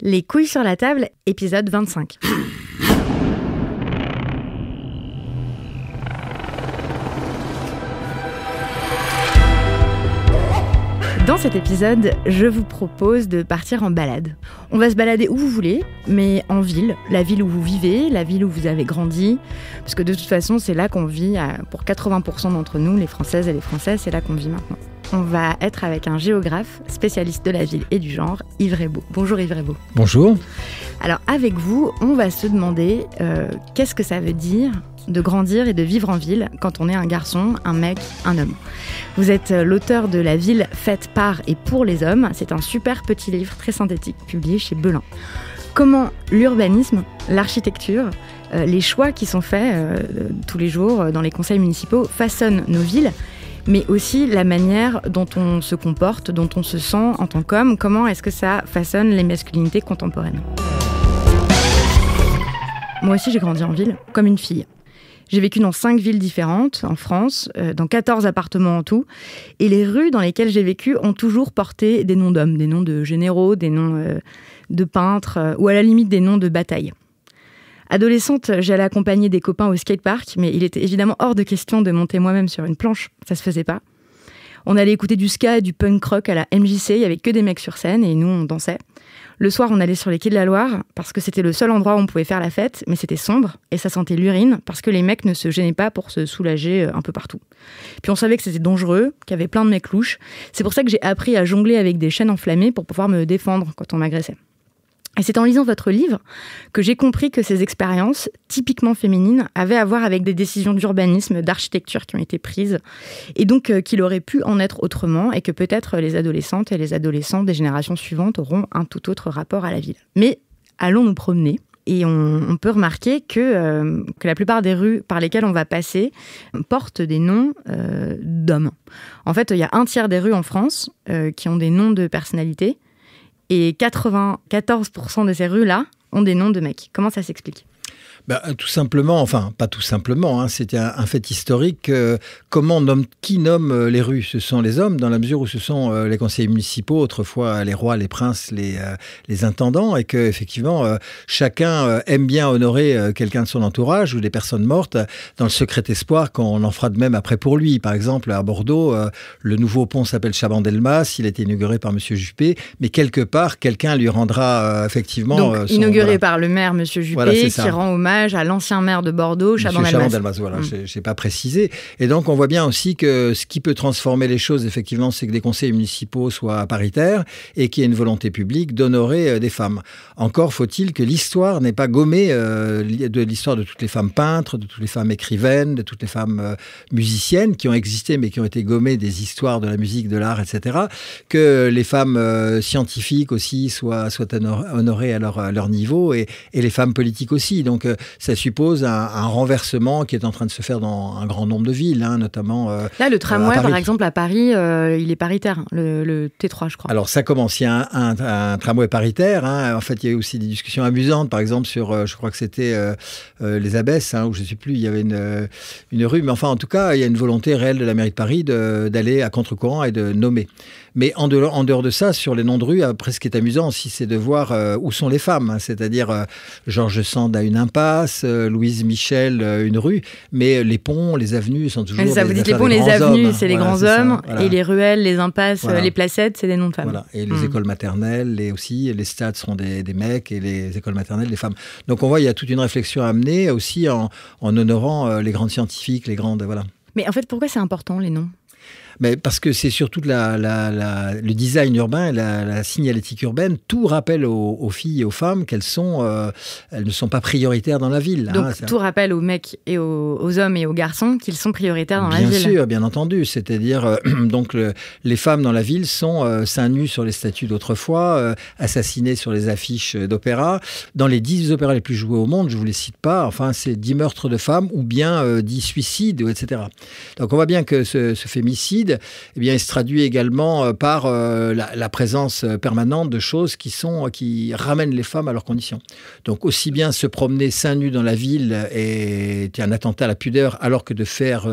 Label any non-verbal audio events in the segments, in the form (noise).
Les couilles sur la table, épisode 25. Dans cet épisode, je vous propose de partir en balade. On va se balader où vous voulez, mais en ville, la ville où vous vivez, la ville où vous avez grandi, parce que de toute façon, c'est là qu'on vit, pour 80% d'entre nous, les Françaises et les Français, c'est là qu'on vit maintenant on va être avec un géographe spécialiste de la ville et du genre, Yves Rebaud. Bonjour Yves Rebaud. Bonjour. Alors avec vous, on va se demander euh, qu'est-ce que ça veut dire de grandir et de vivre en ville quand on est un garçon, un mec, un homme. Vous êtes euh, l'auteur de La ville faite par et pour les hommes. C'est un super petit livre très synthétique publié chez Belin. Comment l'urbanisme, l'architecture, euh, les choix qui sont faits tous les jours dans les conseils municipaux façonnent nos villes mais aussi la manière dont on se comporte, dont on se sent en tant qu'homme, comment est-ce que ça façonne les masculinités contemporaines. Moi aussi, j'ai grandi en ville, comme une fille. J'ai vécu dans cinq villes différentes en France, euh, dans 14 appartements en tout, et les rues dans lesquelles j'ai vécu ont toujours porté des noms d'hommes, des noms de généraux, des noms euh, de peintres, euh, ou à la limite des noms de batailles. Adolescente, j'allais accompagner des copains au skatepark, mais il était évidemment hors de question de monter moi-même sur une planche, ça se faisait pas. On allait écouter du ska et du punk rock à la MJC, il y avait que des mecs sur scène et nous on dansait. Le soir, on allait sur les quais de la Loire parce que c'était le seul endroit où on pouvait faire la fête, mais c'était sombre et ça sentait l'urine parce que les mecs ne se gênaient pas pour se soulager euh, un peu partout. Puis on savait que c'était dangereux, qu'il y avait plein de mecs louches. C'est pour ça que j'ai appris à jongler avec des chaînes enflammées pour pouvoir me défendre quand on m'agressait. Et c'est en lisant votre livre que j'ai compris que ces expériences, typiquement féminines, avaient à voir avec des décisions d'urbanisme, d'architecture qui ont été prises, et donc euh, qu'il aurait pu en être autrement, et que peut-être les adolescentes et les adolescents des générations suivantes auront un tout autre rapport à la ville. Mais allons nous promener et on, peut remarquer euh, que, la plupart des rues par lesquelles on va passer portent des noms euh, d'hommes. En fait, il y a un tiers des rues en France qui ont des noms de personnalités et 94% de ces rues-là ont des noms de mecs. Comment ça s'explique bah, euh, tout simplement, enfin, pas tout simplement, hein, c'était un, fait historique. Euh, comment nomme, qui nomme euh, les rues Ce sont les hommes, dans la mesure où ce sont euh, les conseillers municipaux, autrefois les rois, les princes, les, les intendants, et que effectivement chacun aime bien honorer quelqu'un de son entourage ou des personnes mortes, dans le secret espoir qu'on en fera de même après pour lui. Par exemple, à Bordeaux, le nouveau pont s'appelle Chabandelmas, il a été inauguré par M. Juppé, mais quelque part, quelqu'un lui rendra effectivement. son, inauguré par le maire, M. Juppé, qui rend hommage à l'ancien maire de Bordeaux, Chaban Delmas. voilà, mm. je n'ai pas précisé. Et donc, on voit bien aussi que ce qui peut transformer les choses, effectivement, c'est que des conseils municipaux soient paritaires et qu'il y ait une volonté publique d'honorer euh, des femmes. Encore faut-il que l'histoire n'ait pas gommé euh, de l'histoire de toutes les femmes peintres, de toutes les femmes écrivaines, de toutes les femmes euh, musiciennes qui ont existé mais qui ont été gommées des histoires de la musique, de l'art, etc. Que les femmes scientifiques aussi soient, honorées à leur, leur niveau et, et, les femmes politiques aussi. Donc ça suppose un, renversement qui est en train de se faire dans un grand nombre de villes, hein, notamment. Euh, Là, le euh, tramway, par exemple, à Paris, euh, il est paritaire, le, T3, je crois. Alors, ça commence. Il y a un, tramway paritaire. Hein. En fait, il y a eu aussi des discussions amusantes, par exemple, sur, je crois que c'était les Abbesses, où hein, ou je ne sais plus, il y avait une, rue. Mais enfin, en tout cas, il y a une volonté réelle de la mairie de Paris d'aller à contre-courant et de nommer. Mais en, en, dehors de ça, sur les noms de rue, après, ce qui est amusant aussi, c'est de voir où sont les femmes. C'est-à-dire, Georges Sand a une impasse. Euh, Louise Michel, euh, une rue, mais euh, les ponts, les avenues sont toujours. Ça, vous les ponts, les avenues, c'est les grands hommes, et les ruelles, les impasses, les placettes, c'est des noms de femmes. Et les mm. écoles maternelles, et aussi les stades sont des, mecs, et les écoles maternelles, des femmes. Donc on voit, il y a toute une réflexion à amener aussi en, honorant les grandes scientifiques, les grandes. Voilà. Mais en fait, pourquoi c'est important les noms mais parce que c'est surtout le design urbain, la, la signalétique urbaine, tout rappelle aux, filles et aux femmes qu'elles sont, euh, elles ne sont pas prioritaires dans la ville. Hein, donc tout rappelle aux mecs et aux, hommes et aux garçons qu'ils sont prioritaires dans la ville. Bien sûr, bien entendu. C'est-à-dire euh, (clears throat) donc les femmes dans la ville sont euh, seins nus sur les statues d'autrefois, assassinées sur les affiches d'opéra. Dans les dix opéras les plus joués au monde, je vous les cite pas. Enfin, c'est dix meurtres de femmes ou bien dix suicides, etc. Donc on voit bien que ce, fémicide eh bien, il se traduit également euh, par euh, la, présence euh, permanente de choses qui, sont, qui ramènent les femmes à leurs conditions. Donc, aussi bien se promener seins nus dans la ville est un attentat à la pudeur, alors que de faire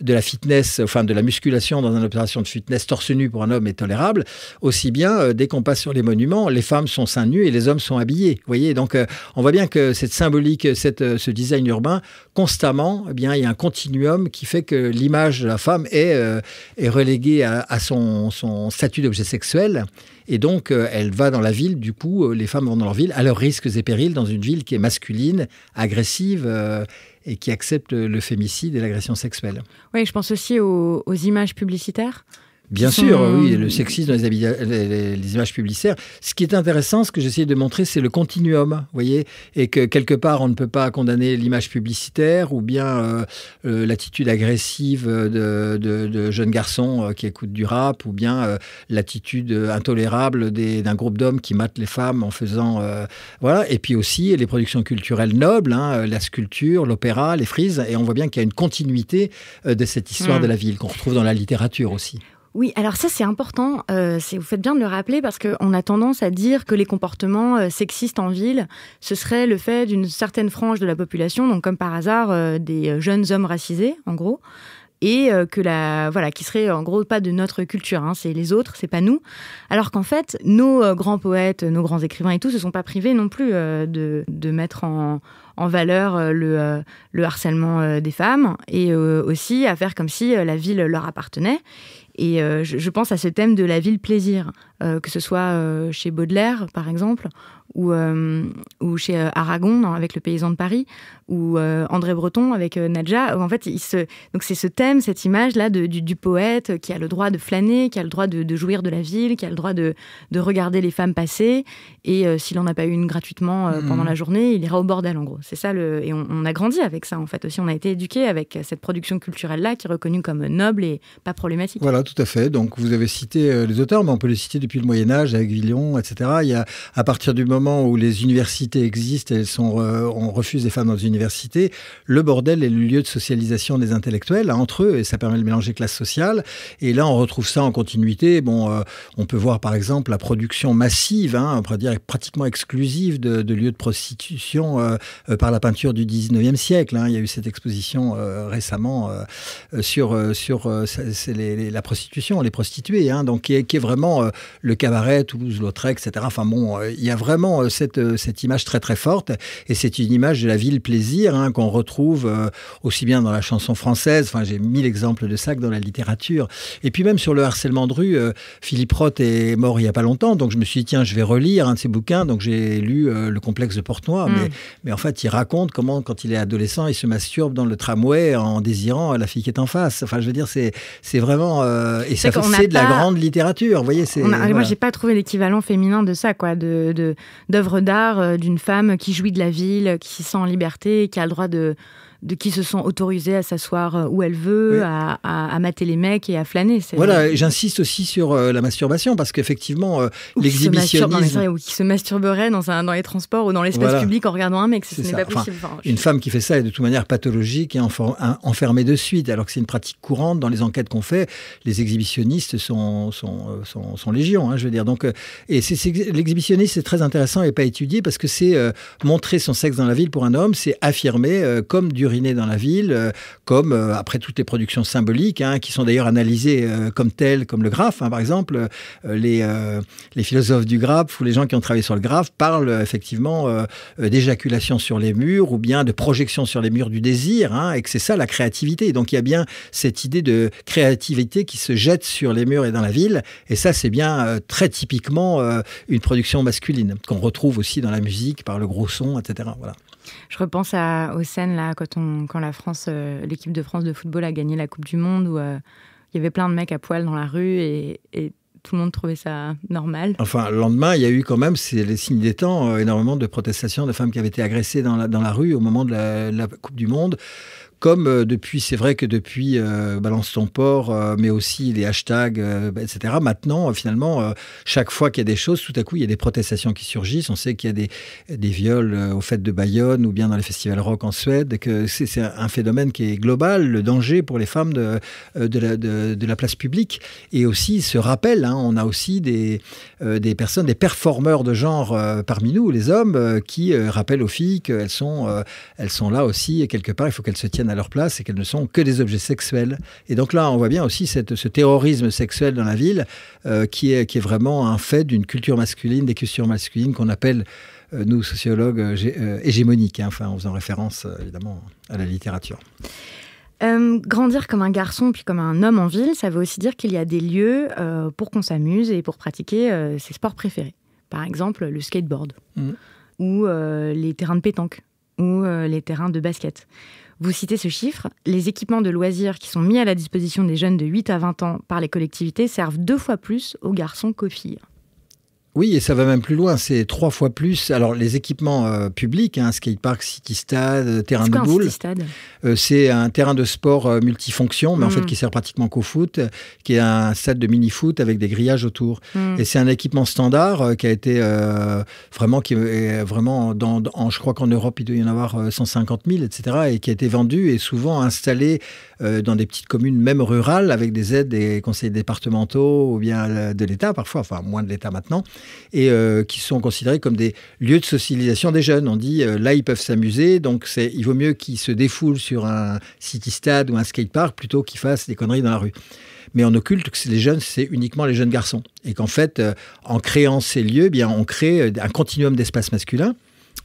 de la fitness, enfin de la musculation dans une opération de fitness torse nu pour un homme est tolérable, aussi bien dès qu'on passe sur les monuments, les femmes sont seins nus et les hommes sont habillés. voyez, donc on voit bien que cette symbolique, cette, ce design urbain, constamment, eh bien, il y a un continuum qui fait que l'image de la femme est, est reléguée à, son, statut d'objet sexuel. Et donc, euh, elle va dans la ville, du coup, euh, les femmes vont dans leur ville, à leurs risques et périls, dans une ville qui est masculine, agressive. Euh, et qui accepte le fémicide et l'agression sexuelle. Oui, je pense aussi aux images publicitaires. Bien sûr, mmh. oui, le sexisme dans les, images publicitaires. Ce qui est intéressant, ce que j'essaie de montrer, c'est le continuum, vous voyez, et que quelque part, on ne peut pas condamner l'image publicitaire ou bien euh, euh, l'attitude agressive de, jeunes garçons euh, qui écoutent du rap ou bien l'attitude intolérable d'un groupe d'hommes qui matent les femmes en faisant... voilà, et puis aussi les productions culturelles nobles, hein, la sculpture, l'opéra, les frises, et on voit bien qu'il y a une continuité de cette histoire mmh. de la ville qu'on retrouve dans la littérature aussi. Oui, alors ça c'est important, euh, vous faites bien de le rappeler parce qu'on a tendance à dire que les comportements euh, sexistes en ville, ce serait le fait d'une certaine frange de la population, donc comme par hasard euh, des jeunes hommes racisés en gros, et que la voilà qui serait en gros pas de notre culture, hein, c'est les autres, c'est pas nous. Alors qu'en fait, nos grands poètes, nos grands écrivains et tout se sont pas privés non plus de, mettre en, valeur le, le harcèlement des femmes et aussi à faire comme si la ville leur appartenait. Et euh, je, pense à ce thème de la ville plaisir, euh, que ce soit euh, chez Baudelaire, par exemple, ou, euh, ou chez euh, Aragon avec Le Paysan de Paris, ou euh, André Breton avec Nadja. En fait, il se... donc c'est ce thème, cette image-là du, poète qui a le droit de flâner, qui a le droit de, jouir de la ville, qui a le droit de, regarder les femmes passer. Et s'il n'en a pas une gratuitement hmm. pendant la journée, il ira au bordel, en gros. C'est ça le. Et on, a grandi avec ça, en fait, aussi. On a été éduqué avec cette production culturelle-là qui est reconnue comme noble et pas problématique. Voilà, tout à fait. Donc, vous avez cité les auteurs, mais on peut les citer depuis le Moyen-Âge, avec Villon, etc. Il y a, à partir du moment moment où les universités existent, elles sont, on refuse les femmes les universités, le bordel est le lieu de socialisation des intellectuels hein, entre eux, et ça permet de mélanger classe sociale. Et là, on retrouve ça en continuité. Bon, euh, on peut voir par exemple la production massive, hein, on pourrait dire pratiquement exclusive de, lieux de prostitution euh, euh, par la peinture du 19e siècle. Hein. Il y a eu cette exposition récemment sur, sur la prostitution, les prostituées, donc qui est, vraiment le cabaret, Toulouse-Lautrec, etc. Enfin bon, il y a vraiment euh, cette, euh, cette image très très forte. Et c'est une image de la ville plaisir hein, qu'on retrouve euh, aussi bien dans la chanson française. Enfin, j'ai mis l'exemple de ça que dans la littérature. Et puis même sur le harcèlement de rue, Philippe Roth est mort il y a pas longtemps, donc je me suis dit tiens, je vais relire un de ses bouquins. Donc j'ai lu Le complexe de Portnoy mm. mais, mais en fait, il raconte comment quand il est adolescent, il se masturbe dans le tramway en désirant la fille qui est en face. Enfin, je veux dire, c'est c'est vraiment et ça c'est de la grande littérature. Vous voyez, c'est moi j'ai pas trouvé l'équivalent féminin de ça, quoi, de, de d'œuvres d'art euh, d'une femme qui jouit de la ville, qui se sent en liberté, qui a le droit de, de qui se sont autorisés à s'asseoir euh, où elle veut, à, mater les mecs et à flâner. Voilà, j'insiste aussi sur euh, la masturbation parce qu'effectivement, euh, l'exhibitionnisme. Ou qui se masturberait dans, dans les transports ou dans l'espace public en regardant un mec, ce n'est pas possible. Une femme qui fait ça est de toute manière pathologique et enfermée de suite, alors que c'est une pratique courante dans les enquêtes qu'on fait. Les exhibitionnistes sont, sont, euh, légion, hein, je veux dire. Donc, et l'exhibitionniste, c'est très intéressant et pas étudié parce que c'est montrer son sexe dans la ville pour un homme, c'est affirmer comme du dans la ville, euh, comme euh, après toutes les productions symboliques, hein, qui sont d'ailleurs analysées euh, comme telles, comme le graphe, hein, par exemple, les, les philosophes du graphe ou les gens qui ont travaillé sur le graphe parlent effectivement d'éjaculation sur les murs ou bien de projection sur les murs du désir, hein, et que c'est ça la créativité. Donc il y a bien cette idée de créativité qui se jette sur les murs et dans la ville, et ça c'est bien très typiquement une production masculine qu'on retrouve aussi dans la musique par le gros son, etc. Voilà. Je repense à, aux scènes là, quand, quand la France, euh, l'équipe de France de football a gagné la Coupe du Monde, où euh, il y avait plein de mecs à poil dans la rue et, tout le monde trouvait ça normal. Enfin, le lendemain, il y a eu quand même, c'est les signes des temps, euh, énormément de protestations de femmes qui avaient été agressées dans la, rue au moment de la Coupe du Monde comme euh, depuis, c'est vrai que depuis euh, Balance ton port, euh, mais aussi les hashtags, etc. Maintenant, finalement, chaque fois qu'il y a des choses, tout à coup, il y a des protestations qui surgissent. On sait qu'il y a des, des viols aux fêtes de Bayonne ou bien dans les festivals rock en Suède, que c'est un phénomène qui est global, le danger pour les femmes de, de, la, place publique. Et aussi, ce rappel, hein, on a aussi des, des personnes, des performeurs de genre parmi nous, les hommes, qui rappellent aux filles qu'elles sont, elles sont là aussi, et quelque part, il faut qu'elles se tiennent à leur place et qu'elles ne sont que des objets sexuels. Et donc là, on voit bien aussi cette, ce terrorisme sexuel dans la ville euh, qui, est, qui est vraiment un fait d'une culture masculine, des cultures masculines qu'on appelle, euh, nous sociologues, euh, hégémoniques, hein, enfin, en faisant référence évidemment à la littérature. grandir comme un garçon puis comme un homme en ville, ça veut aussi dire qu'il y a des lieux pour qu'on s'amuse et pour pratiquer ses sports préférés. Par exemple, le skateboard, mmh. ou les terrains de pétanque, ou les terrains de basket. Vous citez ce chiffre, les équipements de loisirs qui sont mis à la disposition des jeunes de 8 à 20 ans par les collectivités servent deux fois plus aux garçons qu'aux filles. Oui, et ça va même plus loin, c'est trois fois plus. Alors les équipements euh, publics, hein, skatepark, city stade, euh, terrain de boule. Euh, c'est un terrain de sport multifonction, mais en fait mm. qui sert pratiquement qu'au foot, qui est un stade de mini-foot avec des grillages autour. Mm. Et c'est un équipement standard qui a été vraiment, qui vraiment je crois qu'en Europe il doit y en avoir 150 000, etc. Et qui a été vendu et souvent installé dans des petites communes, même rurales, avec des aides des conseillers départementaux ou bien de l'État parfois, enfin moins de l'État maintenant et euh, qui sont considérés comme des lieux de socialisation des jeunes. On dit euh, là, ils peuvent s'amuser, donc il vaut mieux qu'ils se défoulent sur un city-stade ou un skate-park plutôt qu'ils fassent des conneries dans la rue mais on occulte que les jeunes, c'est uniquement les jeunes garçons. Et qu'en fait, euh, en créant ces lieux, eh bien, on crée un continuum d'espaces masculins.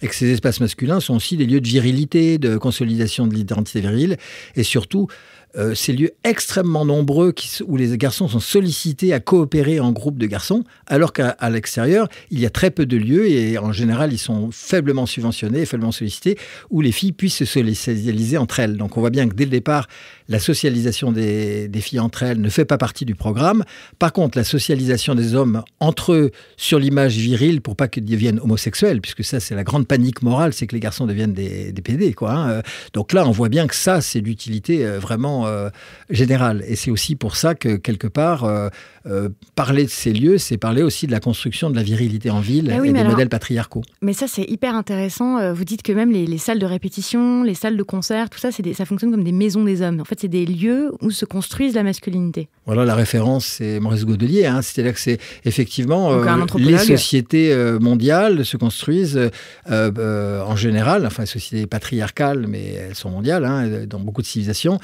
Et que ces espaces masculins sont aussi des lieux de virilité, de consolidation de l'identité virile, et surtout euh, ces lieux extrêmement nombreux où les garçons sont sollicités à coopérer en groupe de garçons, alors qu'à l'extérieur, il y a très peu de lieux et en général, ils sont faiblement subventionnés, faiblement sollicités, où les filles puissent se socialiser entre elles. Donc on voit bien que dès le départ, la socialisation des, filles entre elles ne fait pas partie du programme. Par contre, la socialisation des hommes entre eux sur l'image virile pour pas qu'ils deviennent homosexuels, puisque ça, c'est la grande panique morale, c'est que les garçons deviennent des, des PD. Quoi, hein. euh, Donc là, on voit bien que ça, c'est d'utilité euh, vraiment euh, générale. Et c'est aussi pour ça que, quelque part, parler de ces lieux, c'est parler aussi de la construction de la virilité en ville eh et des modèles patriarcaux. Mais ça, c'est hyper intéressant. Vous dites que même les, salles de répétition, les salles de concert, tout ça, ça fonctionne comme des maisons des hommes. En fait, c'est des lieux où se construisent la masculinité. Voilà, la référence, c'est Maurice Godelier. Hein. C'est-à-dire que c'est effectivement euh, les sociétés euh, mondiales se construisent euh, en général, enfin les sociétés patriarcales, mais elles sont mondiales hein, dans beaucoup de civilisations,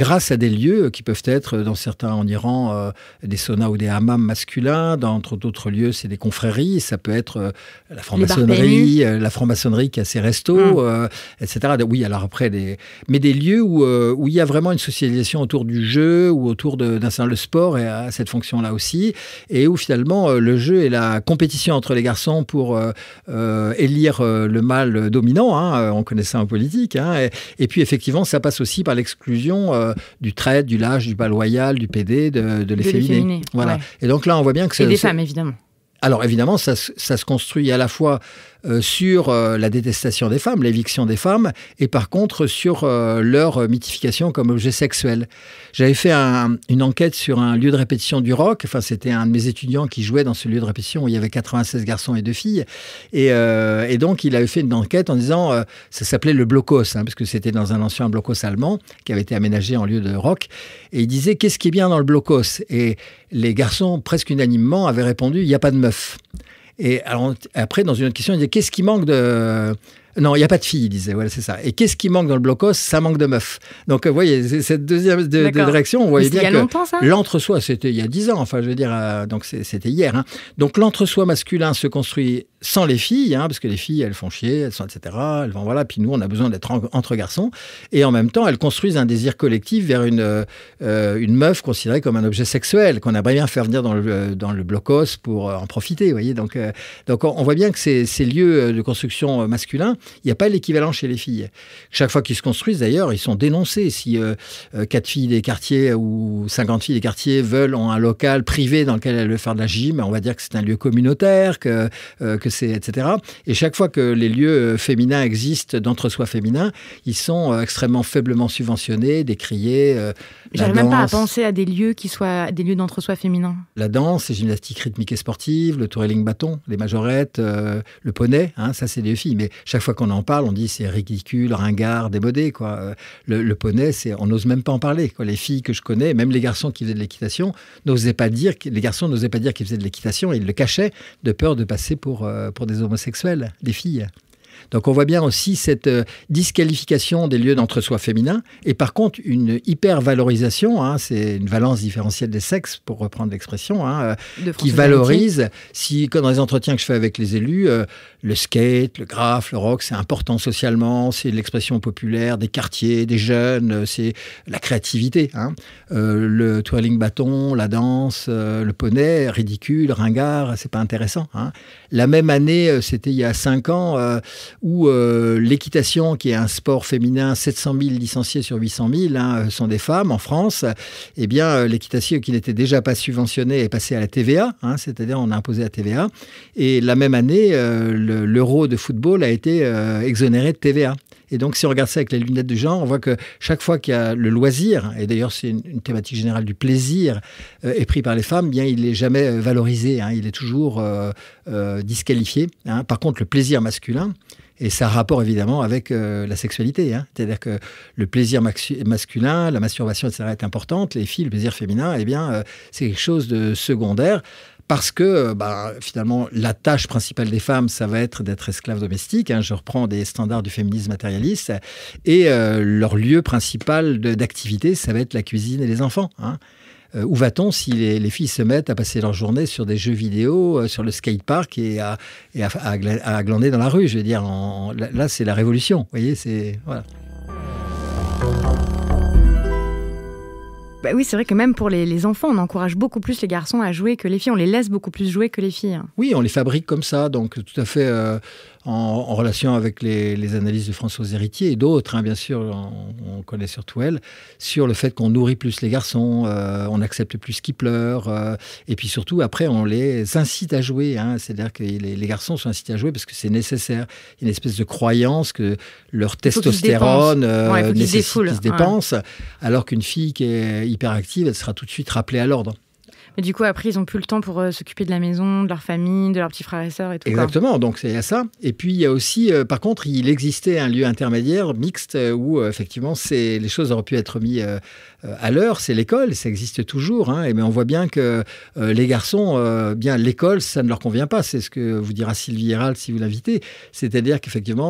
grâce à des lieux qui peuvent être, dans certains en Iran, euh, des saunas ou des hammams masculins, dans d'autres lieux, c'est des confréries, ça peut être euh, la franc-maçonnerie, euh, la franc-maçonnerie qui a ses restos, hum. etc. Oui, alors après, des... mais des lieux où, il y a vraiment une socialisation autour du jeu ou autour d'un certain... Le sport et à cette fonction-là aussi, et où finalement, le jeu et la compétition entre les garçons pour élire le mâle dominant, on connaît ça en politique, hein. et, puis effectivement, ça passe aussi par l'exclusion euh, du trait du lâche, du bas du PD, de, de l'efféminé. Voilà. Et donc là, on voit bien que c'est. des femmes, évidemment. Alors évidemment, ça, se construit à la fois euh, sur euh, la détestation des femmes, l'éviction des femmes, et par contre sur euh, leur mythification comme objet sexuel. J'avais fait une enquête sur un lieu de répétition du rock. Enfin, c'était un de mes étudiants qui jouait dans ce lieu de répétition où il y avait 96 garçons et deux filles. Et, donc, il avait fait une enquête en disant, ça s'appelait le blocos, hein, parce que c'était dans un ancien blocos allemand qui avait été aménagé en lieu de rock. Et il disait, qu'est-ce qui est bien dans le blocos Et les garçons, presque unanimement, avaient répondu, il n'y a pas de meuf. Et après, dans une autre question, il disait Qu'est-ce qui manque de. Non, il n'y a pas de filles, il disait. Voilà, c'est ça. Et qu'est-ce qui manque dans le blocos Ça manque de meufs. Donc, vous euh, voyez, cette deuxième direction, on voyait bien que l'entre-soi, c'était il y a dix ans, enfin, je veux dire, euh, donc c'était hier. Hein. Donc, l'entre-soi masculin se construit sans les filles, hein, parce que les filles, elles font chier, elles sont, etc. Elles vont, voilà. Puis nous, on a besoin d'être entre garçons. Et en même temps, elles construisent un désir collectif vers une, euh, une meuf considérée comme un objet sexuel, qu'on aimerait bien faire venir dans le, dans le blocos pour euh, en profiter, vous voyez. Donc, euh, donc on, voit bien que ces, ces lieux de construction masculin, il n'y a pas l'équivalent chez les filles. Chaque fois qu'ils se construisent, d'ailleurs, ils sont dénoncés. Si quatre filles des quartiers ou 50 filles des quartiers veulent un local privé dans lequel elles veulent faire de la gym, on va dire que c'est un lieu communautaire, que etc. Et chaque fois que les lieux euh, féminins existent, d'entre-soi féminin, ils sont euh, extrêmement faiblement subventionnés, décriés. Euh, J'arrive même pas à penser à des lieux qui soient des lieux d'entre-soi féminin. La danse, les gymnastiques rythmiques et sportives, le touring bâton, les majorettes, le poney, hein, ça c'est des filles. Mais chaque fois qu'on en parle, on dit c'est ridicule, ringard, démodé. Quoi. Le, poney, c'est, on n'ose même pas en parler. Quoi. Les filles que je connais, même les garçons qui faisaient de l'équitation, n'osaient pas dire, les garçons n'osaient pas dire qu'ils faisaient de l'équitation, ils le cachaient de peur de passer pour pour des homosexuels, des filles. Donc on voit bien aussi cette euh, disqualification des lieux d'entre-soi féminin et par contre une hypervalorisation, hein, c'est une valence différentielle des sexes pour reprendre l'expression, hein, euh, qui valorise, si comme dans les entretiens que je fais avec les élus, euh, le skate, le graphe, le rock, c'est important socialement, c'est l'expression populaire des quartiers, des jeunes, c'est la créativité. Hein. le twirling bâton, la danse, le poney, ridicule, ringard, c'est pas intéressant. La même année, c'était il y a cinq ans, où euh, l'équitation, qui est un sport féminin, 700 000 licenciés sur 800 000 hein, euh, sont des femmes en France, eh bien euh, l'équitation qui n'était déjà pas subventionnée est passée à la TVA, hein, c'est-à-dire on a imposé la TVA. Et la même année, l'euro de football a été exonéré de TVA. Et donc, si on regarde ça avec les lunettes du genre, on voit que chaque fois qu'il y a le loisir, et d'ailleurs, c'est une, thématique générale du plaisir, euh, est pris par les femmes, bien, il n'est jamais euh, valorisé. Hein. il est toujours euh, disqualifié. Hein. Par contre, le plaisir masculin, et ça a rapport évidemment avec la sexualité. Hein. C'est-à-dire que le plaisir masculin, la masturbation, etc. est importante. Les filles, le plaisir féminin, eh bien, c'est quelque chose de secondaire parce que euh, bah, finalement, la tâche principale des femmes, ça va être d'être esclaves domestiques. Hein. je reprends des standards du féminisme matérialiste. Et euh, leur lieu principal d'activité, ça va être la cuisine et les enfants. Hein. Euh, où va-t-on si les, filles se mettent à passer leur journée sur des jeux vidéo, sur le skatepark et, à, et à, glander dans la rue Je veux dire, là, c'est la révolution. Vous voyez, c'est. Voilà. Bah oui, c'est vrai que même pour les, enfants, on encourage beaucoup plus les garçons à jouer que les filles. On les laisse beaucoup plus jouer que les filles. Oui, on les fabrique comme ça, donc tout à fait. Euh, en, relation avec les, analyses de François Héritier et d'autres, hein, bien sûr, on, connaît surtout elle, sur le fait qu'on nourrit plus les garçons, euh, on accepte plus qu'ils pleurent, euh, et puis surtout, après, on les incite à jouer. Hein. C'est-à-dire que les, garçons sont incités à jouer parce que c'est nécessaire. une espèce de croyance que leur testostérone euh, se dépense, alors qu'une fille qui est hyperactive, elle sera tout de suite rappelée à l'ordre. Mais du coup, après, ils n'ont plus le temps pour euh, s'occuper de la maison, de leur famille, de leurs petits frères et sœurs et tout. Exactement, donc il y a ça. Et puis, il y a aussi, euh, par contre, il existait un lieu intermédiaire, mixte, euh, où effectivement, les choses auraient pu être mises euh, à l'heure, c'est l'école, ça existe toujours. Hein, et mais on voit bien que euh, les garçons, euh, bien l'école, ça ne leur convient pas. C'est ce que vous dira Sylvie Hérald si vous l'invitez. C'est-à-dire qu'effectivement,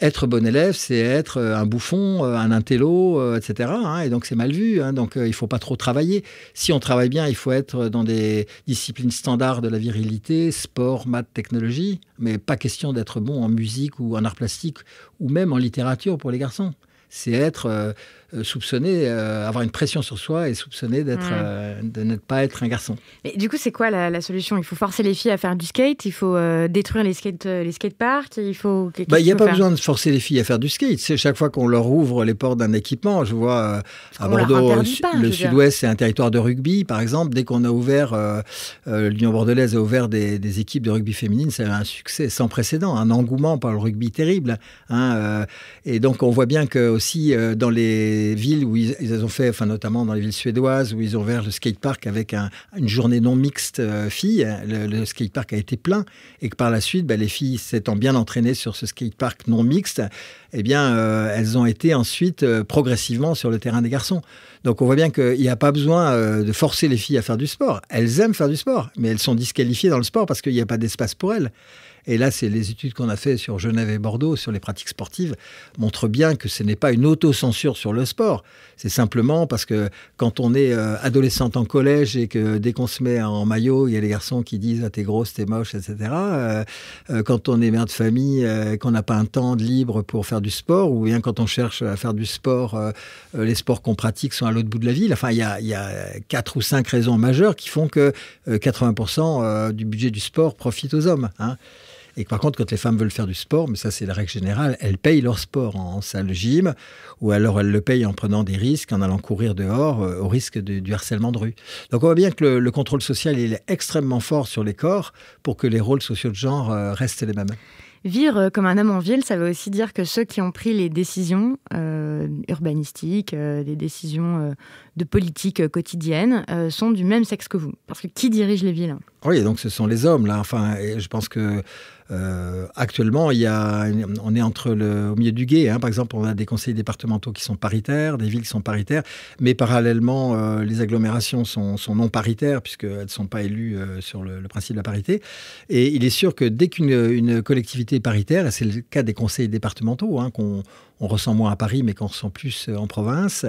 être bon élève, c'est être un bouffon, un intello, etc. Hein, et donc c'est mal vu. Hein, donc il faut pas trop travailler. Si on travaille bien, il faut être dans des disciplines standards de la virilité, sport, maths, technologie. Mais pas question d'être bon en musique ou en art plastique ou même en littérature pour les garçons. C'est être euh, soupçonner, euh, avoir une pression sur soi et soupçonner d'être, euh, de ne pas être un garçon. Mais du coup, c'est quoi la, solution Il faut forcer les filles à faire du skate, il faut détruire les skate, les skateparks, il faut. Il n'y bah, a pas besoin de forcer les filles à faire du skate. C'est chaque fois qu'on leur ouvre les portes d'un équipement. Je vois à Bordeaux, le sud-ouest, c'est un territoire de rugby, par exemple. Dès qu'on a ouvert, l'Union bordelaise a ouvert des, équipes de rugby féminine, c'est un succès sans précédent, un engouement par le rugby terrible. Hein, et donc on voit bien que aussi dans les villes où ils, ont fait, enfin notamment dans les villes suédoises, où ils ont ouvert le skatepark avec une journée non mixte euh, filles, le, skatepark a été plein et que par la suite, bah, les filles s'étant bien entraînées sur ce skatepark non mixte, eh bien, euh, elles ont été ensuite euh, progressivement sur le terrain des garçons. Donc on voit bien qu'il n'y a pas besoin de forcer les filles à faire du sport. Elles aiment faire du sport, mais elles sont disqualifiées dans le sport parce qu'il n'y a pas d'espace pour elles. Et là, c'est les études qu'on a faites sur Genève et Bordeaux, sur les pratiques sportives, montrent bien que ce n'est pas une autocensure sur le sport. C'est simplement parce que quand on est euh, adolescente en collège et que dès qu'on se met en maillot, il y a les garçons qui disent ah, t'es grosse, t'es moche, etc. Euh, euh, quand on est mère de famille, qu'on n'a pas un temps libre pour faire du sport, ou bien quand on cherche à faire du sport, les sports qu'on pratique sont à l'autre bout de la ville. Enfin, il y a, quatre ou cinq raisons majeures qui font que 80% du budget du sport profite aux hommes. Hein. Et par contre, quand les femmes veulent faire du sport, mais ça c'est la règle générale, elles payent leur sport en, salle salle gym, ou alors elles le payent en prenant des risques, en allant courir dehors, euh, au risque du harcèlement de rue. Donc on voit bien que le, contrôle social est extrêmement fort sur les corps pour que les rôles sociaux de genre euh, restent les mêmes. Vivre euh, comme un homme en ville, ça veut aussi dire que ceux qui ont pris les décisions urbanistiques, des les décisions de politique quotidienne, sont du même sexe que vous. Parce que qui dirige les villes Oui, donc ce sont les hommes, là. Enfin, je pense que euh, actuellement, il y on est entre le, au milieu du guet. Hein. Par exemple, on a des conseils départementaux qui sont paritaires, des villes qui sont paritaires, mais parallèlement, euh, les agglomérations sont, non paritaires puisqu'elles ne sont pas élues euh, sur le, principe de la parité. Et il est sûr que dès qu'une collectivité paritaire, et c'est le cas des conseils départementaux, hein, qu'on on ressent moins à Paris, mais qu'on ressent plus euh, en province,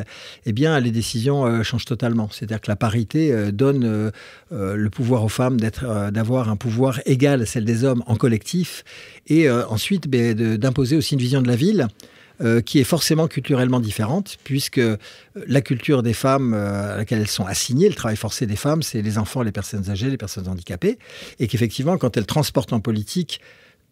eh bien, les décisions euh, changent totalement. C'est-à-dire que la parité euh, donne le pouvoir aux femmes d'être, d'avoir un pouvoir égal à celle des hommes en collectif, et ensuite ben, d'imposer aussi une vision de la ville. qui est forcément culturellement différente, puisque la culture des femmes à laquelle elles sont assignées, le travail forcé des femmes, c'est les enfants, les personnes âgées, les personnes handicapées, et qu'effectivement, quand elles transportent en politique,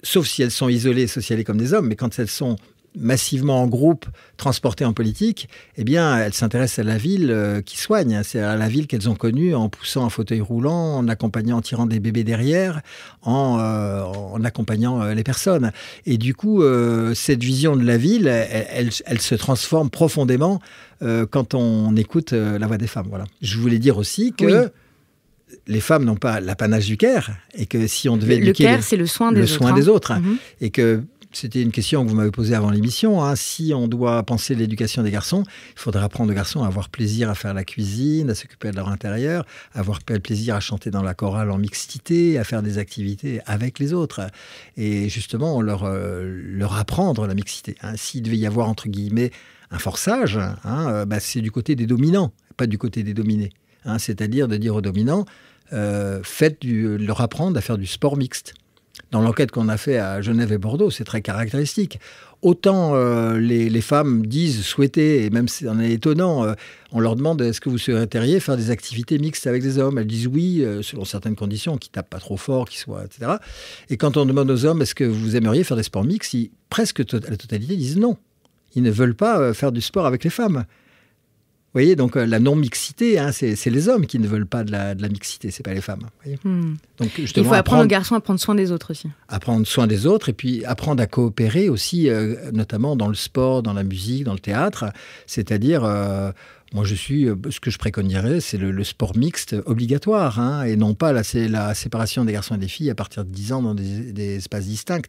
sauf si elles sont isolées, et socialisées comme des hommes, mais quand elles sont massivement en groupe transportées en politique, eh bien, elles s'intéressent à la ville euh, qui soigne, hein. c'est à la ville qu'elles ont connue en poussant un fauteuil roulant, en accompagnant, en tirant des bébés derrière, en, euh, accompagnant euh, les personnes. Et du coup, cette vision de la ville, elle, se transforme profondément quand on écoute la voix des femmes. Voilà. Je voulais dire aussi que... les femmes n'ont pas l'apanage du Caire et que si on devait le éduquer c'est le soin des autres, des hein. autres hein. Mhm. et que c'était une question que vous m'avez posée avant l'émission. Hein. Si on doit penser l'éducation des garçons, il faudrait apprendre aux garçons à avoir plaisir à faire la cuisine, à s'occuper de leur intérieur, à avoir plaisir à chanter dans la chorale en mixité, à faire des activités avec les autres. Et justement, euh, leur, apprendre la mixité. Hein. S'il devait y avoir, entre guillemets, un forçage, hein, euh, bah, c'est du côté des dominants, pas du côté des dominés. C'est-à-dire de dire aux dominants, euh, faites leur apprendre à faire du sport mixte dans l'enquête qu'on a fait à Genève et Bordeaux, c'est très caractéristique. Autant euh, les, femmes disent souhaiter, et même c'est en étonnant, euh, on leur demande est-ce que vous souhaiteriez faire des activités mixtes avec des hommes Elles disent oui, euh, selon certaines conditions, qui tapent pas trop fort, qui soient, etc. Et quand on demande aux hommes est-ce que vous aimeriez faire des sports mixtes, presque la totalité disent non. Ils ne veulent pas faire du sport avec les femmes. Vous voyez, donc euh, la non-mixité, hein, c'est les hommes qui ne veulent pas de la, mixité, ce mixité, c'est pas les femmes. Hmm. donc, Il faut apprendre, aux garçons à prendre soin des autres aussi. Apprendre soin des autres et puis apprendre à coopérer aussi, euh, notamment dans le sport, dans la musique, dans le théâtre. C'est-à-dire, euh, moi je suis, ce que je préconiserais, c'est le, sport mixte obligatoire hein, et non pas la, la séparation des garçons et des filles à partir de 10 ans dans des espaces distincts.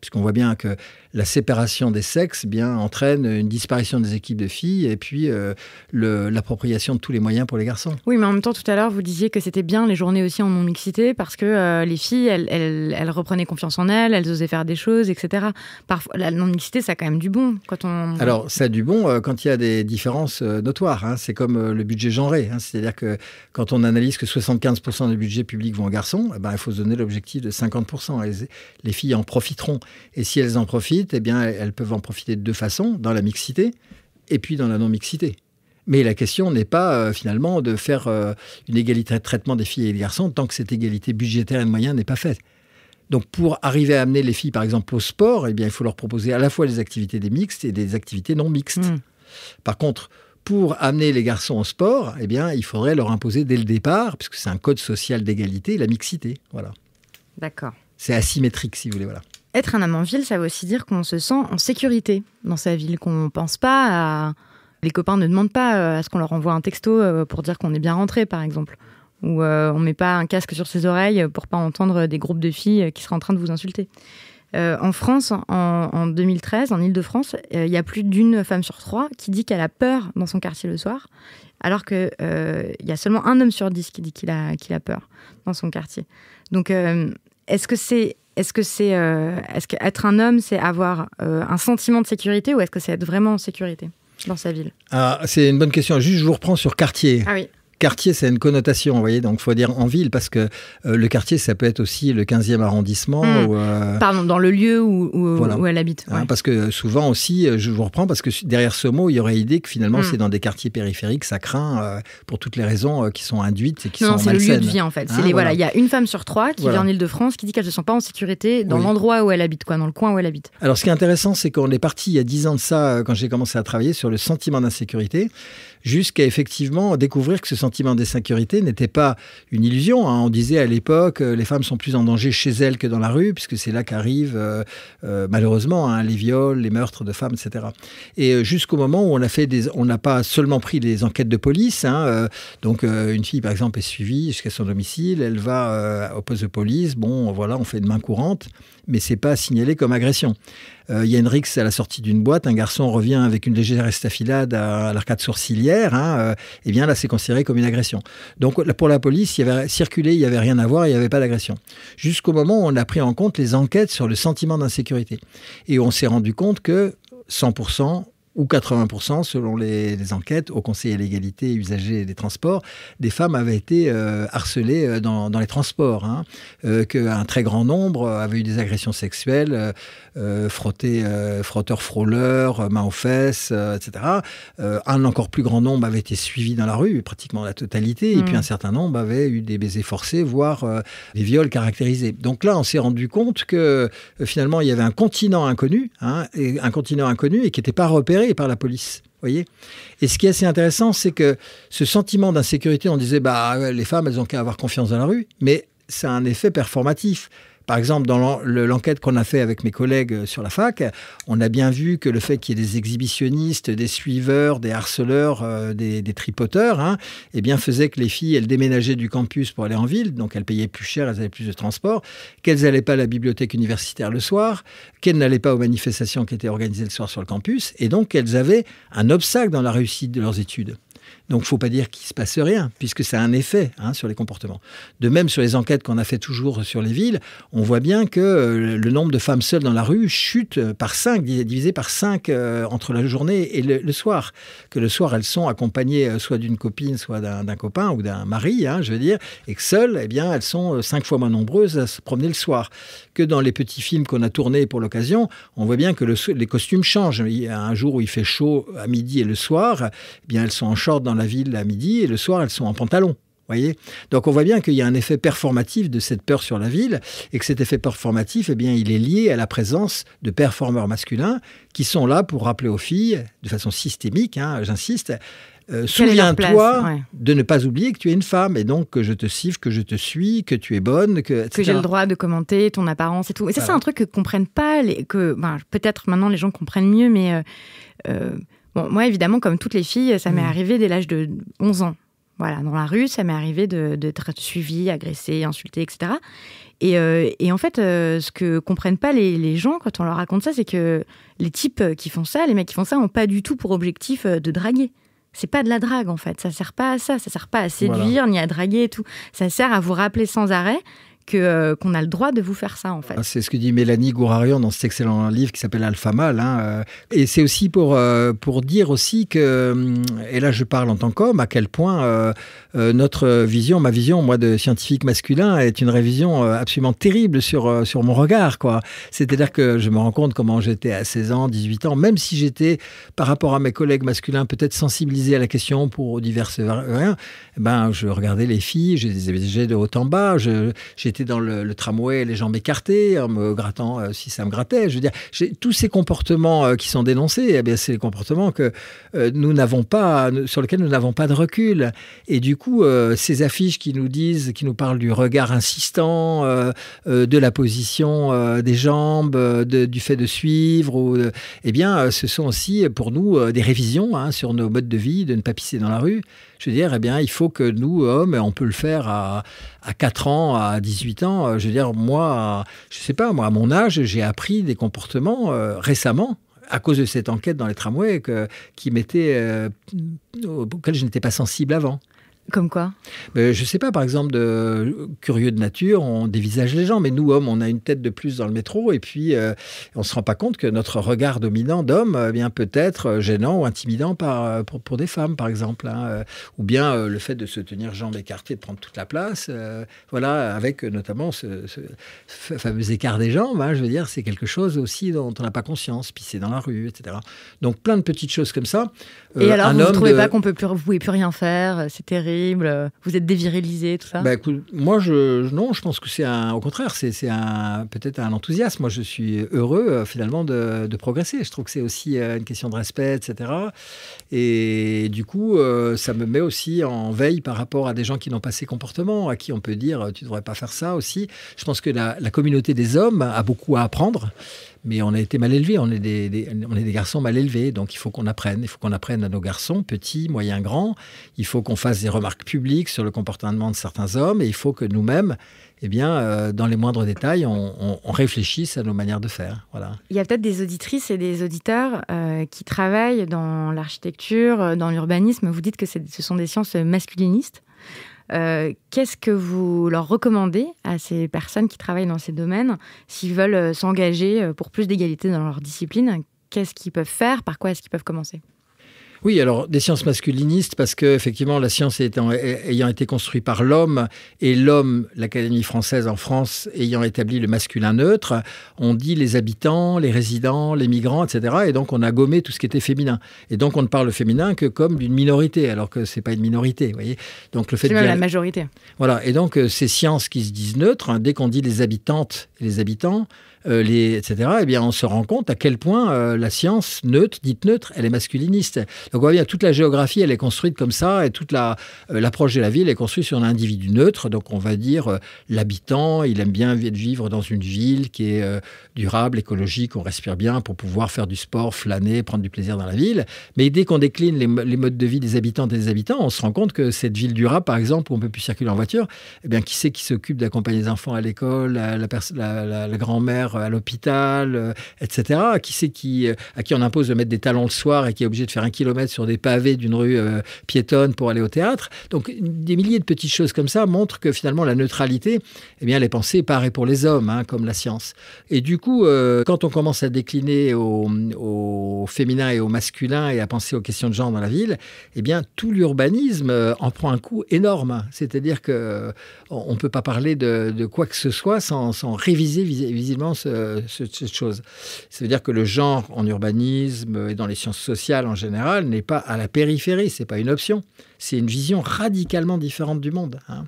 Puisqu'on voit bien que la séparation des sexes eh bien, entraîne une disparition des équipes de filles et puis euh, l'appropriation de tous les moyens pour les garçons. Oui, mais en même temps, tout à l'heure, vous disiez que c'était bien les journées aussi en non-mixité parce que euh, les filles, elles, reprenaient confiance en elles, elles osaient faire des choses, etc. Parfois, la non-mixité, ça a quand même du bon. Quand on... Alors, ça a du bon euh, quand il y a des différences notoires. Hein. C'est comme le budget genré. Hein. C'est-à-dire que quand on analyse que 75% du budget public vont aux garçons, eh ben, il faut se donner l'objectif de 50%. les filles en profiteront. Et si elles en profitent, eh bien, elles peuvent en profiter de deux façons, dans la mixité et puis dans la non-mixité. Mais la question n'est pas euh, finalement de faire euh, une égalité de traitement des filles et des garçons tant que cette égalité budgétaire et de moyens n'est pas faite. Donc pour arriver à amener les filles par exemple au sport, eh bien, il faut leur proposer à la fois des activités des mixtes et des activités non mixtes. Mmh. Par contre, pour amener les garçons au sport, eh bien, il faudrait leur imposer dès le départ, puisque c'est un code social d'égalité, la mixité. Voilà. D'accord. C'est asymétrique, si vous voulez, voilà. Être un homme en ville, ça veut aussi dire qu'on se sent en sécurité dans sa ville, qu'on ne pense pas à... Les copains ne demandent pas euh, à ce qu'on leur envoie un texto euh, pour dire qu'on est bien rentré, par exemple. Ou euh, on ne met pas un casque sur ses oreilles pour pas entendre des groupes de filles qui seraient en train de vous insulter. en France, en, 2013, en Ile-de-France, il y a plus d'une femme sur trois qui dit qu'elle a peur dans son quartier le soir, alors qu'il y a seulement un homme sur dix qui dit qu'il a, qu'il a peur dans son quartier. Donc, est-ce que c'est est-ce que c'est, euh, est-ce être un homme, c'est avoir euh, un sentiment de sécurité ou est-ce que c'est être vraiment en sécurité dans sa ville ah, C'est une bonne question. Juste, je vous reprends sur quartier. Ah oui quartier, c'est une connotation, vous voyez, donc il faut dire en ville, parce que euh, le quartier, ça peut être aussi le 15e arrondissement. Hmm. Euh, Pardon, dans le lieu où, elle habite. Hein, parce que souvent aussi, euh, je vous reprends, parce que derrière ce mot, il y aurait l'idée que finalement, hmm. c'est dans des quartiers périphériques, ça craint pour toutes les raisons qui sont induites et qui non, c'est le lieu de vie, en fait. Hein, voilà. il y a une femme sur trois qui vient en Ile-de-France qui dit qu'elle ne se sent pas en sécurité dans l'endroit où elle habite, quoi, dans le coin où elle habite. Alors, ce qui est intéressant, c'est qu'on est parti il y a 10 ans de ça, quand j'ai commencé à travailler sur le sentiment d'insécurité jusqu'à effectivement découvrir que ce sentiment d'insécurité n'était pas une illusion. Hein. On disait à l'époque, euh, les femmes sont plus en danger chez elles que dans la rue, puisque c'est là qu'arrivent euh, euh, malheureusement hein, les viols, les meurtres de femmes, etc. Et jusqu'au moment où on n'a pas seulement pris des enquêtes de police. Hein, donc une fille par exemple est suivie jusqu'à son domicile, elle va au poste de police. Bon, voilà, on fait de main courante mais c'est pas signalé comme agression. Euh, Yenrix, à la sortie d'une boîte, un garçon revient avec une légère estafilade à, l'arcade sourcilière, hein, euh, et bien là, c'est considéré comme une agression. Donc pour la police, il y avait circulé, il n'y avait rien à voir, il n'y avait pas d'agression. Jusqu'au moment où on a pris en compte les enquêtes sur le sentiment d'insécurité. Et on s'est rendu compte que 100% ou 80% selon les, enquêtes au Conseil à l'égalité usagers des transports, des femmes avaient été euh, harcelées euh, dans, les transports, hein, euh, qu'un très grand nombre avaient eu des agressions sexuelles, frotteurs frôleurs, mains aux fesses, etc. un encore plus grand nombre avait été suivi dans la rue, pratiquement la totalité, et puis mm. un certain nombre avait eu des baisers forcés, voire des viols caractérisés. Donc là, on s'est rendu compte que finalement, il y avait un continent inconnu, hein, un continent inconnu et qui n'était pas repéré et par la police. Voyez et ce qui est assez intéressant, c'est que ce sentiment d'insécurité, on disait, bah, les femmes, elles ont qu'à avoir confiance dans la rue, mais c'est un effet performatif. Par exemple, dans l'enquête qu'on a fait avec mes collègues euh, sur la fac, on a bien vu que le fait qu'il y ait des exhibitionnistes, des suiveurs, des harceleurs, euh, des, tripoteurs, hein, eh bien faisait que les filles, elles déménageaient du campus pour aller en ville, donc elles payaient plus cher, elles avaient plus de transport, qu'elles n'allaient pas à la bibliothèque universitaire le soir, qu'elles n'allaient pas aux manifestations qui étaient organisées le soir sur le campus, et donc qu'elles avaient un obstacle dans la réussite de leurs études. Donc, faut pas dire qu'il se passe rien, puisque ça a un effet hein, sur les comportements. De même, sur les enquêtes qu'on a fait toujours sur les villes, on voit bien que euh, le nombre de femmes seules dans la rue chute euh, par 5, divisé par 5 euh, entre la journée et le, soir. Que le soir, elles sont accompagnées soit d'une copine, soit d'un copain ou d'un mari, hein, je veux dire, et que seules, eh bien, elles sont 5 fois moins nombreuses à se promener le soir. Que dans les petits films qu'on a tournés pour l'occasion, on voit bien que les costumes changent. Il un jour où il fait chaud à midi et le soir, eh bien, elles sont en short dans la ville à midi et le soir, elles sont en pantalon. Voyez Donc on voit bien qu'il y a un effet performatif de cette peur sur la ville et que cet effet performatif, eh bien, il est lié à la présence de performeurs masculins qui sont là pour rappeler aux filles, de façon systémique, hein, j'insiste, euh, souviens-toi de ne pas oublier que tu es une femme et donc que je te siffle, que je te suis, que tu es bonne, que que j'ai le droit de commenter ton apparence et tout. Et ça, c'est un truc que comprennent pas, et que ben, peut-être maintenant les gens comprennent mieux, mais euh, euh, moi, évidemment, comme toutes les filles, ça m'est mm. arrivé dès l'âge de 11 ans. Voilà, dans la rue, ça m'est arrivé d'être suivie, agressée, insultée, etc. Euh, et, en fait, euh, ce que comprennent pas les, gens quand on leur raconte ça, c'est que les types qui font ça, les mecs qui font ça, n'ont pas du tout pour objectif euh, de draguer. C'est pas de la drague en fait, ça sert pas à ça, ça sert pas à séduire ni à draguer et tout. Ça sert à vous rappeler sans arrêt euh, qu'on a le droit de vous faire ça en fait. Ah, c'est ce que dit Mélanie Gourarion dans cet excellent livre qui s'appelle Alpha Mal. Hein, euh. Et c'est aussi pour euh, pour dire aussi que et là je parle en tant qu'homme à quel point notre vision, ma vision, moi de scientifique masculin est une révision absolument terrible sur sur mon regard quoi. C'est-à-dire que je me rends compte comment j'étais à 16 ans, 18 ans, même si j'étais par rapport à mes collègues masculins peut-être sensibilisé à la question pour diverses eh ben je regardais les filles, je les de haut en bas, j'étais dans le, tramway, les jambes écartées, en me grattant euh, si ça me grattait. Je veux dire, tous ces comportements euh, qui sont dénoncés, eh c'est des comportements que euh, nous n'avons pas, sur lesquels nous n'avons pas de recul. Et du coup, ces affiches qui nous disent, qui nous parlent du regard insistant, de la position des jambes, du fait de suivre, ou, eh bien, ce sont aussi pour nous des révisions hein, sur nos modes de vie, de ne pas pisser dans la rue. Je veux dire, eh bien, il faut que nous, hommes, on peut le faire à, 4 ans, à 18 ans. Euh, je veux dire, moi, je sais pas, moi, à mon âge, j'ai appris des comportements euh, récemment à cause de cette enquête dans les tramways que, qui m'étaient, euh, je n'étais pas sensible avant. Comme quoi Je ne sais pas, par exemple, de, curieux de nature, on dévisage les gens, mais nous, hommes, on a une tête de plus dans le métro, et puis euh, on ne se rend pas compte que notre regard dominant d'homme bien euh, peut être euh, gênant ou intimidant par, pour, des femmes, par exemple, hein, ou bien le fait de se tenir jambes écartées, de prendre toute la place, voilà, avec notamment ce, fameux écart des jambes, hein, je veux dire, c'est quelque chose aussi dont on n'a pas conscience, Puis c'est dans la rue, etc. Donc plein de petites choses comme ça. et alors, vous ne trouvez pas qu'on peut plus, vous pouvez plus rien faire, c'est terrible vous êtes dévirilisé, tout ça bah, écoute, Moi, je, non, je pense que c'est au contraire, c'est peut-être un enthousiasme. Moi, je suis heureux euh, finalement de, progresser. Je trouve que c'est aussi euh, une question de respect, etc. Et du coup, euh, ça me met aussi en veille par rapport à des gens qui n'ont pas ces comportements, à qui on peut dire tu ne devrais pas faire ça aussi. Je pense que la, la communauté des hommes a beaucoup à apprendre mais on a été mal élevés, on est des, on est des garçons mal élevés, donc il faut qu'on apprenne, il faut qu'on apprenne à nos garçons, petits, moyens, grands, il faut qu'on fasse des remarques publiques sur le comportement de certains hommes, et il faut que nous-mêmes, eh bien, euh, dans les moindres détails, on, réfléchisse à nos manières de faire. Voilà. Il y a peut-être des auditrices et des auditeurs euh, qui travaillent dans l'architecture, dans l'urbanisme, vous dites que ce sont des sciences masculinistes. Euh, qu'est-ce que vous leur recommandez à ces personnes qui travaillent dans ces domaines s'ils veulent euh, s'engager euh, pour plus d'égalité dans leur discipline Qu'est-ce qu'ils peuvent faire Par quoi est-ce qu'ils peuvent commencer oui, alors des sciences masculinistes parce que effectivement la science ayant été construite par l'homme et l'homme, l'Académie française en France ayant établi le masculin neutre, on dit les habitants, les résidents, les migrants, etc. Et donc on a gommé tout ce qui était féminin. Et donc on ne parle féminin que comme d'une minorité, alors que ce n'est pas une minorité, vous voyez. Donc le fait la majorité. Voilà. Et donc euh, ces sciences qui se disent neutres, hein, dès qu'on dit les habitantes et les habitants, euh, etc., eh bien, on se rend compte à quel point euh, la science neutre, dite neutre, elle est masculiniste. Donc, on voit bien, toute la géographie, elle est construite comme ça, et toute euh, l'approche la, de la ville est construite sur un individu neutre. Donc, on va dire, l'habitant, il aime bien vivre dans une ville qui est durable, écologique, on respire bien pour pouvoir faire du sport, flâner, prendre du plaisir dans la ville. Mais dès qu'on décline les, modes de vie des habitantes et des habitants, on se rend compte que cette ville durable, par exemple, où on peut plus circuler en voiture, eh bien, qui c'est qui s'occupe d'accompagner les enfants à l'école, la grand-mère à l'hôpital, euh, etc. Qui c'est qui, euh, à qui on impose de mettre des talons le soir et qui est obligé de faire un kilomètre sur des pavés d'une rue euh, piétonne pour aller au théâtre Donc, des milliers de petites choses comme ça montrent que finalement, la neutralité, eh bien, les pensées par et pour les hommes, hein, comme la science. Et du coup, quand on commence à décliner au, féminin et au masculin et à penser aux questions de genre dans la ville, eh bien, tout l'urbanisme en prend un coup énorme. C'est-à-dire que on ne peut pas parler de, quoi que ce soit sans, sans réviser visiblement cette euh, chose. Ça veut dire que le genre en urbanisme et dans les sciences sociales en général n'est pas à la périphérie, c'est pas une option. C'est une vision radicalement différente du monde. Hein.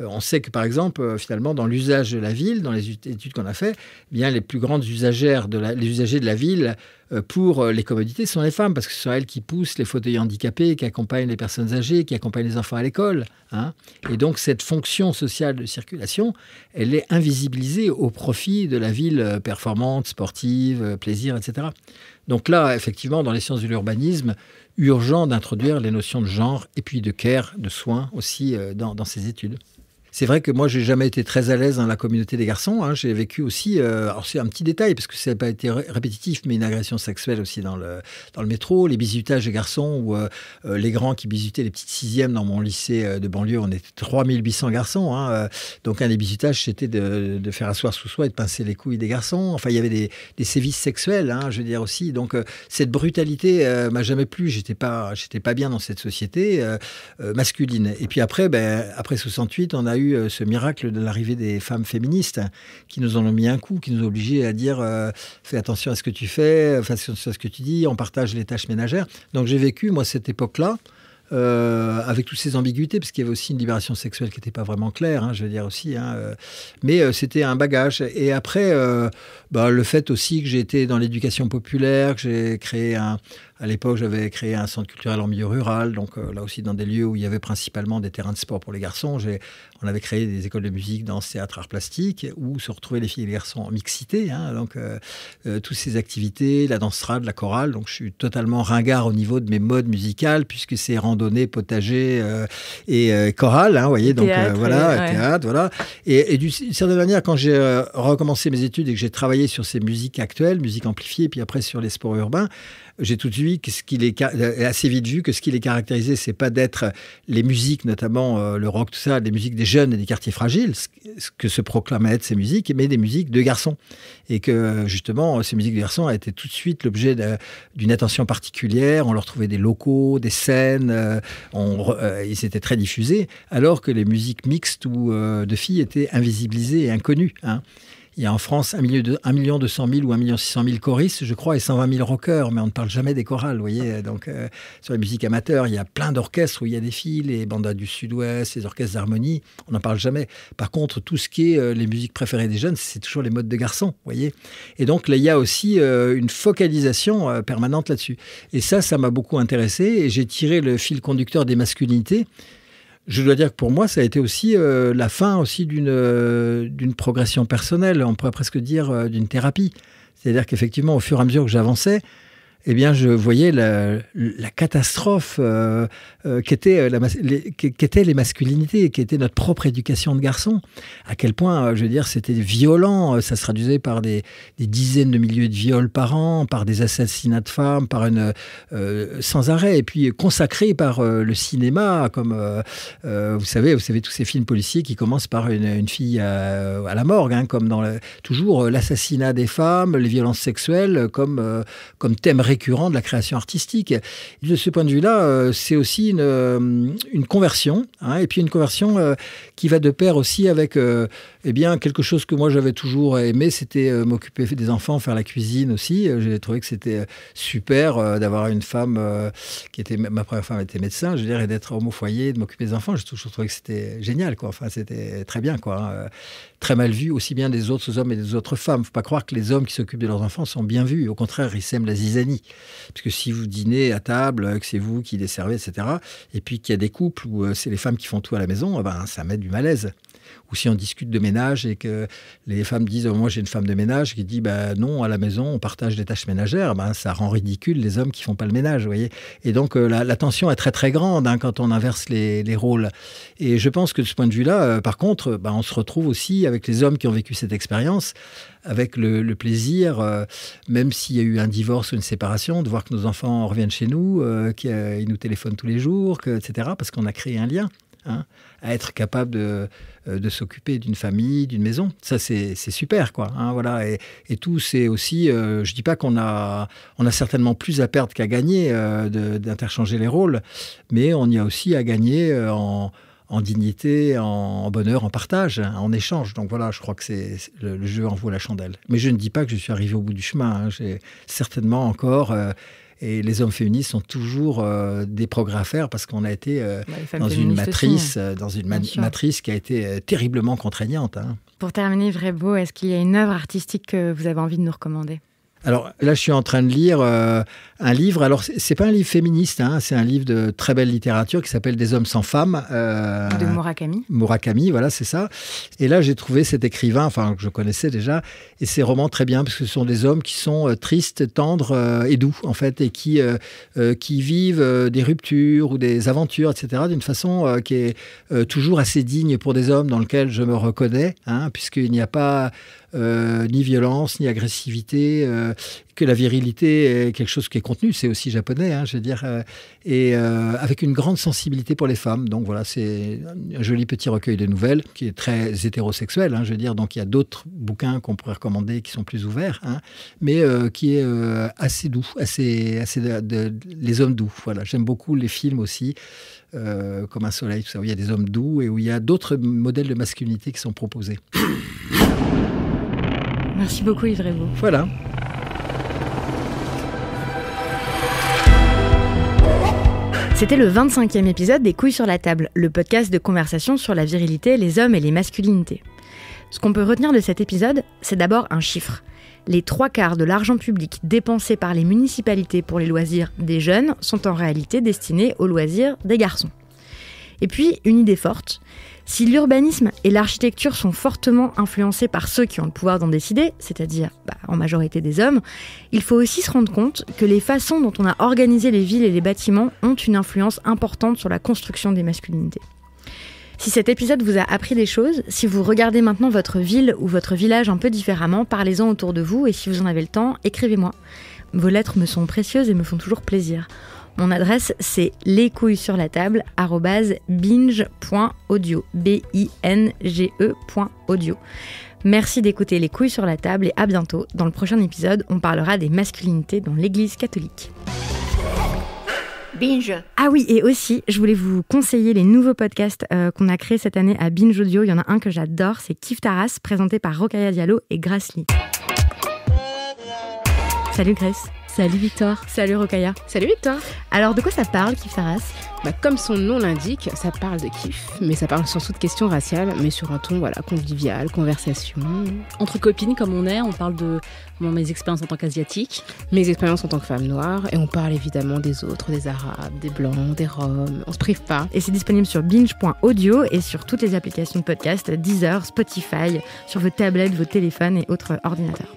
Euh, on sait que, par exemple, euh, finalement, dans l'usage de la ville, dans les études qu'on a faites, eh bien les plus grandes usagères les usagers de la ville euh, pour euh, les commodités, ce sont les femmes, parce que ce sont elles qui poussent les fauteuils handicapés, qui accompagnent les personnes âgées, qui accompagnent les enfants à l'école. Hein. Et donc cette fonction sociale de circulation, elle est invisibilisée au profit de la ville euh, performante, sportive, plaisir, etc. Donc là, effectivement, dans les sciences de l'urbanisme, urgent d'introduire les notions de genre et puis de care, de soins aussi dans ces études. C'est vrai que moi, j'ai jamais été très à l'aise dans la communauté des garçons. Hein. J'ai vécu aussi, euh, alors c'est un petit détail parce que ça n'a pas été répétitif, mais une agression sexuelle aussi dans le, dans le métro, les bisutages des garçons ou euh, euh, les grands qui bisutaient les petites sixièmes dans mon lycée de banlieue. On était 3800 garçons. Hein, Donc un des bisutages, c'était de, faire asseoir sous soi et de pincer les couilles des garçons. Enfin, il y avait des, sévices sexuels, hein, je veux dire aussi. Donc cette brutalité m'a jamais plu. J'étais pas, j'étais pas bien dans cette société masculine. Et puis après, ben, après 68, on a eu euh, ce miracle de l'arrivée des femmes féministes hein, qui nous en ont mis un coup, qui nous ont obligés à dire euh, fais attention à ce que tu fais, euh, fais attention à ce que tu dis, on partage les tâches ménagères. Donc j'ai vécu, moi, cette époque-là. avec toutes ces ambiguïtés, parce qu'il y avait aussi une libération sexuelle qui n'était pas vraiment claire, hein, je veux dire aussi. Hein, mais c'était un bagage. Et après, bah, le fait aussi que j'ai été dans l'éducation populaire, que j'ai créé un. À l'époque, j'avais créé un centre culturel en milieu rural, donc là aussi dans des lieux où il y avait principalement des terrains de sport pour les garçons. J'ai on avait créé des écoles de musique, danse, théâtre, art plastique, où se retrouvaient les filles et les garçons en hein. donc, euh, euh, toutes ces activités, la danse trad, la chorale. Donc, je suis totalement ringard au niveau de mes modes musicales, puisque c'est randonnée, potager euh, et chorale. Hein, voyez, donc voilà, théâtre, voilà. Et, d'une certaine manière, quand j'ai recommencé mes études et que j'ai travaillé sur ces musiques actuelles, musique amplifiée, puis après sur les sports urbains, j'ai tout de suite ce qu'il est assez vite vu que ce qui les caractérisait, c'est pas d'être les musiques, notamment le rock, tout ça, les musiques des jeunes et des quartiers fragiles, ce que se proclamaient être ces musiques, mais des musiques de garçons. Et que justement, ces musiques de garçons a été tout de suite l'objet d'une attention particulière. On leur trouvait des locaux, des scènes, euh, on, euh, ils étaient très diffusés, alors que les musiques mixtes ou euh, de filles étaient invisibilisées et inconnues. Hein. Il y a en France 1 million 200 000 ou 1 600 000 choristes, je crois, et 120 000 rockers, mais on ne parle jamais des chorales, vous voyez. Ah. Donc, euh, sur la musique amateur, il y a plein d'orchestres où il y a des filles, les bandas du Sud-Ouest, les orchestres d'harmonie, on n'en parle jamais. Par contre, tout ce qui est euh, les musiques préférées des jeunes, c'est toujours les modes de garçons, vous voyez. Et donc, là, il y a aussi euh, une focalisation permanente là-dessus. Et ça, ça m'a beaucoup intéressé, et j'ai tiré le fil conducteur des masculinités je dois dire que pour moi, ça a été aussi euh, la fin aussi euh, d'une progression personnelle, on pourrait presque dire euh, d'une thérapie. C'est-à-dire qu'effectivement, au fur et à mesure que j'avançais, eh bien, je voyais la, catastrophe euh, euh, qu'étaient euh, les, masculinités les masculinités, qu'était notre propre éducation de garçons. À quel point, je veux dire, c'était violent. Ça se traduisait par des, dizaines de milliers de viols par an, par des assassinats de femmes, par une sans arrêt. Et puis consacré par le cinéma, comme vous savez, vous savez tous ces films policiers qui commencent par une, fille à, la morgue, hein, comme dans toujours l'assassinat des femmes, les violences sexuelles, comme comme thème récurrent récurrent de la création artistique. de ce point de vue-là, euh, c'est aussi une, euh, conversion, hein, et puis une conversion euh, qui va de pair aussi avec eh bien, quelque chose que moi j'avais toujours aimé, c'était euh, m'occuper des enfants, faire la cuisine aussi. Euh, j'ai trouvé que c'était euh, super d'avoir une femme qui était ma première femme était médecin, je et d'être au au foyer, de m'occuper des enfants. J'ai toujours trouvé que c'était génial, quoi. Enfin, c'était très bien, quoi. Hein. très mal vu aussi bien des autres hommes et des autres femmes. Faut pas croire que les hommes qui s'occupent de leurs enfants sont bien vus. Au contraire, ils sèment la zizanie, parce que si vous dînez à table, que c'est vous qui servez, etc., et puis qu'il y a des couples où c'est les femmes qui font tout à la maison, eh ben, ça met du malaise ou si on discute de ménage et que les femmes disent Moi, j'ai une femme de ménage qui dit bah, Non, à la maison, on partage des tâches ménagères. Ben, ça rend ridicule les hommes qui font pas le ménage. Vous voyez et donc, euh, la, tension est très, très grande hein, quand on inverse les, les, rôles. Et je pense que de ce point de vue-là, euh, par contre, ben, on se retrouve aussi avec les hommes qui ont vécu cette expérience, avec le, plaisir, euh, même s'il y a eu un divorce ou une séparation, de voir que nos enfants reviennent chez nous, qu'ils nous téléphonent tous les jours, que, etc., parce qu'on a créé un lien. Hein, à être capable de, euh, de s'occuper d'une famille, d'une maison. Ça, c'est super, quoi. Hein, voilà. Et, tout, c'est aussi, Je euh, je dis pas qu'on a, on a certainement plus à perdre qu'à gagner euh, d'interchanger les rôles, mais on y a aussi à gagner en, dignité, en bonheur, en partage, hein, en échange. Donc voilà, je crois que c'est le, jeu en vaut la chandelle. Mais je ne dis pas que je suis arrivé au bout du chemin. J'ai certainement encore et les hommes féministes sont toujours euh, des progrès parce qu'on a été euh, bah, dans, une matrice, hein. euh, dans, une matrice, qui a été terriblement contraignante. Hein. Pour terminer, Vrai Beau, est-ce qu'il y a une œuvre artistique que vous avez envie de nous recommander alors là, je suis en train de lire euh, un livre. Alors, c'est pas un livre féministe, hein, c'est un livre de très belle littérature qui s'appelle Des hommes sans femmes. Euh, de Murakami. Murakami, voilà, c'est ça. Et là, j'ai trouvé cet écrivain, enfin, que je connaissais déjà, et ses romans très bien, parce que ce sont des hommes qui sont euh, tristes, tendres et doux, en fait, et qui, qui vivent des ruptures ou des aventures, etc., d'une façon qui est toujours assez digne pour des hommes dans lequel je me reconnais, hein, puisqu'il n'y a pas euh, ni violence, ni agressivité, euh, que la virilité est quelque chose qui est contenu, c'est aussi japonais, hein, je veux dire, euh, et avec une grande sensibilité pour les femmes. Donc voilà, c'est un joli petit recueil de nouvelles qui est très hétérosexuel, hein, je veux dire, donc il y a d'autres bouquins qu'on pourrait recommander qui sont plus ouverts, hein, mais qui est assez doux, assez, assez les hommes doux. Voilà, j'aime beaucoup les films aussi. comme un soleil, ça, où il y a des hommes doux et où il y a d'autres modèles de masculinité qui sont proposés. Merci beaucoup Yves Voilà. C'était le 25e épisode des Couilles sur la table, le podcast de conversation sur la virilité, les hommes et les masculinités. Ce qu'on peut retenir de cet épisode, c'est d'abord un chiffre. Les trois quarts de l'argent public dépensé par les municipalités pour les loisirs des jeunes sont en réalité destinés aux loisirs des garçons. Et puis, une idée forte, si l'urbanisme et l'architecture sont fortement influencés par ceux qui ont le pouvoir d'en décider, c'est-à-dire bah, en majorité des hommes, il faut aussi se rendre compte que les façons dont on a organisé les villes et les bâtiments ont une influence importante sur la construction des masculinités. Si cet épisode vous a appris des choses, si vous regardez maintenant votre ville ou votre village un peu différemment, parlez-en autour de vous et si vous en avez le temps, écrivez-moi. Vos lettres me sont précieuses et me font toujours plaisir. Mon adresse, c'est couilles sur la table binge.audio. B-I-N-G-E.audio. E Merci d'écouter Les couilles sur la table et à bientôt. Dans le prochain épisode, on parlera des masculinités dans l'Église catholique. Binge. Ah oui, et aussi, je voulais vous conseiller les nouveaux podcasts euh, qu'on a créés cette année à Binge Audio. Il y en a un que j'adore, c'est Kif Taras, présenté par Rokaya Diallo et Grace Lee. Salut Grace. Salut Victor Salut Rokaya. Salut Victor Alors de quoi ça parle, Kif Saras bah, Comme son nom l'indique, ça parle de kiff, mais ça parle surtout de questions raciales, mais sur un ton voilà convivial, conversation. Entre copines comme on est, on parle de mes expériences en tant qu'asiatique, mes expériences en tant que femme noire, et on parle évidemment des autres, des arabes, des blancs, des roms. On se prive pas. Et c'est disponible sur binge.audio et sur toutes les applications de podcast, Deezer, Spotify, sur vos tablettes, vos téléphones et autres ordinateurs.